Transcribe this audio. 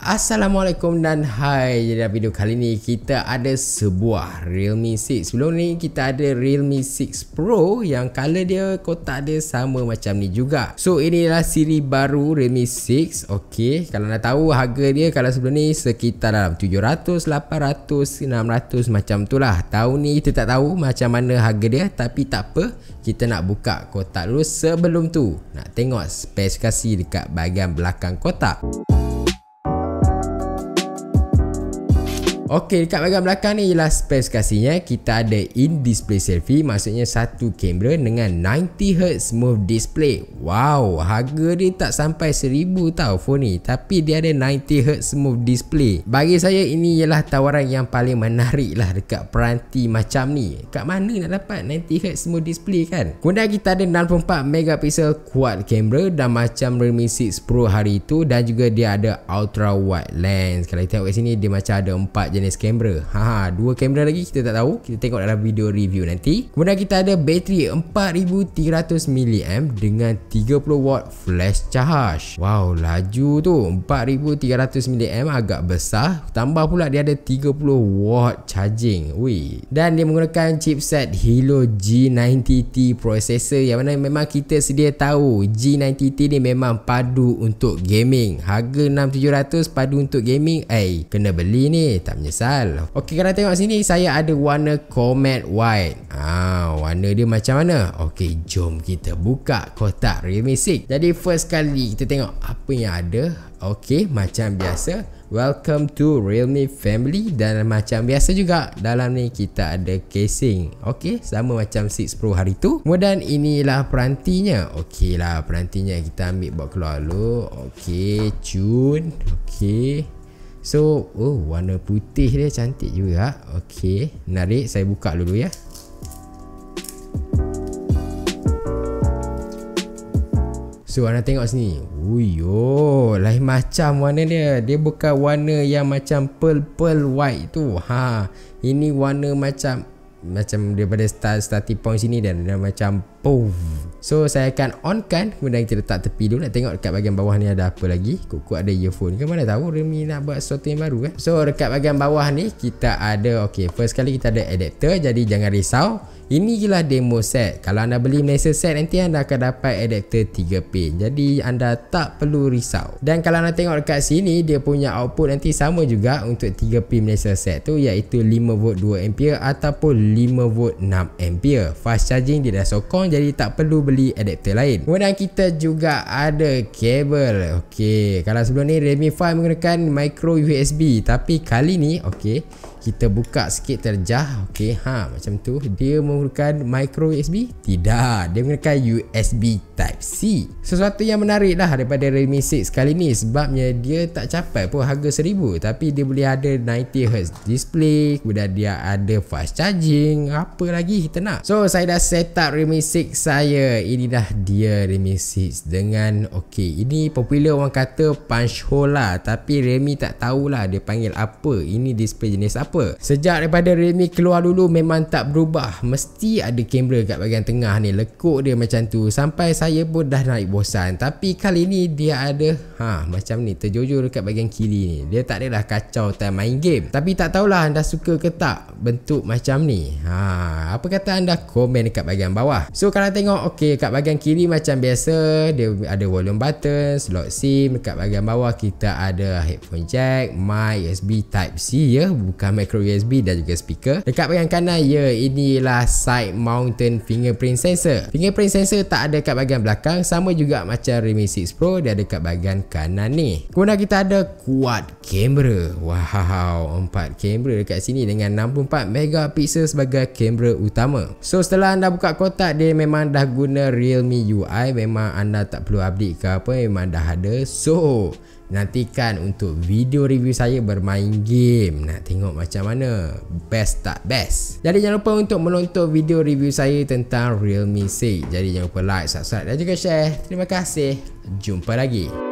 Assalamualaikum dan hai Jadi dalam video kali ni kita ada sebuah Realme 6 Sebelum ni kita ada Realme 6 Pro Yang colour dia kotak dia sama macam ni juga So inilah siri baru Realme 6 Okey, kalau nak tahu harga dia kalau sebelum ni Sekitar dalam 700, 800, 600 macam tu lah Tahun ni kita tak tahu macam mana harga dia Tapi tak apa kita nak buka kotak dulu sebelum tu Nak tengok spesifikasi dekat bahagian belakang kotak Okey, dekat bahagian belakang ni ialah spesifikasinya. Kita ada in-display selfie, maksudnya satu kamera dengan 90Hz smooth display. Wow, harga dia tak sampai 1000 tau phone ni. Tapi dia ada 90Hz smooth display. Bagi saya, ini ialah tawaran yang paling menarik lah dekat peranti macam ni. Kat mana nak dapat 90Hz smooth display kan? Kemudian kita ada 64MP quad camera dan macam Redmi 6 Pro hari itu dan juga dia ada ultra wide lens. Kalau kita tengok kat sini, dia macam ada 4 jenis jenis kamera ha, dua kamera lagi kita tak tahu kita tengok dalam video review nanti kemudian kita ada bateri 4300mAh dengan 30W flash charge wow laju tu 4300mAh agak besar tambah pula dia ada 30W charging Ui. dan dia menggunakan chipset Hilo G90T processor yang mana memang kita sedia tahu G90T ni memang padu untuk gaming harga 6700 padu untuk gaming eh kena beli ni tak punya menyesal Okey, kalau tengok sini Saya ada warna Comet White Ah, Warna dia macam mana? Okey, jom kita buka kotak Remisik Jadi first kali kita tengok apa yang ada Okey, macam biasa Welcome to Realme Family Dan macam biasa juga Dalam ni kita ada casing Okey, sama macam 6 Pro hari tu Kemudian inilah perantinya lah, perantinya kita ambil buat keluar dulu Okey, cun Okey So oh warna putih dia cantik juga ah. Okay menarik saya buka dulu ya So anda tengok sini Uyo, oh, lain macam warna dia Dia bukan warna yang macam purple white tu ha, Ini warna macam Macam daripada start, starting point sini Dan dia macam Puff So saya akan on kan Kemudian kita letak tepi dulu Nak tengok dekat bahagian bawah ni ada apa lagi Kukuk ada earphone ke mana tahu Remy nak buat sesuatu yang baru kan So dekat bahagian bawah ni Kita ada Okay first kali kita ada adapter Jadi jangan risau ini Inilah demo set Kalau anda beli Malaysia set Nanti anda akan dapat adapter 3 pin Jadi anda tak perlu risau Dan kalau anda tengok dekat sini Dia punya output nanti sama juga Untuk 3 pin Malaysia set tu Iaitu 5V 2A Ataupun 5V 6A Fast charging dia dah sokong Jadi tak perlu beli adapter lain Kemudian kita juga ada kabel Okey, Kalau sebelum ni Redmi 5 menggunakan micro USB Tapi kali ni Okey, Kita buka sikit terjah Okey, ha macam tu Dia menggunakan menggunakan micro USB? Tidak, dia menggunakan USB Type C. Sesuatu yang menarik lah daripada Redmi 6 kali ni sebabnya dia tak capai pun harga 1000 tapi dia boleh ada 90Hz display kemudian dia ada fast charging apa lagi kita nak so saya dah set up Redmi 6 saya ini dah dia Redmi 6 dengan ok ini popular orang kata punch hole lah tapi Redmi tak tahulah dia panggil apa ini display jenis apa sejak daripada Redmi keluar dulu memang tak berubah mesti mesti ada kamera kat bahagian tengah ni lekuk dia macam tu sampai saya pun dah naik bosan tapi kali ni dia ada ha macam ni terjojol kat bahagian kiri ni dia tak adalah kacau time main game tapi tak tahulah anda suka ke tak bentuk macam ni ha apa kata anda komen kat bahagian bawah so kalau tengok ok kat bahagian kiri macam biasa dia ada volume button slot sim Kat bahagian bawah kita ada headphone jack mic USB type C ya bukan micro USB dan juga speaker dekat bahagian kanan ya inilah side mountain fingerprint sensor. Fingerprint sensor tak ada kat bahagian belakang sama juga macam Redmi 6 Pro dia ada kat bahagian kanan ni. Kemudian kita ada quad camera. Wow, empat kamera dekat sini dengan 64 megapiksel sebagai kamera utama. So setelah anda buka kotak dia memang dah guna Realme UI, memang anda tak perlu update ke apa, memang dah ada. So Nantikan untuk video review saya bermain game Nak tengok macam mana Best tak best Jadi jangan lupa untuk menonton video review saya tentang Realme 6 Jadi jangan lupa like, subscribe dan juga share Terima kasih Jumpa lagi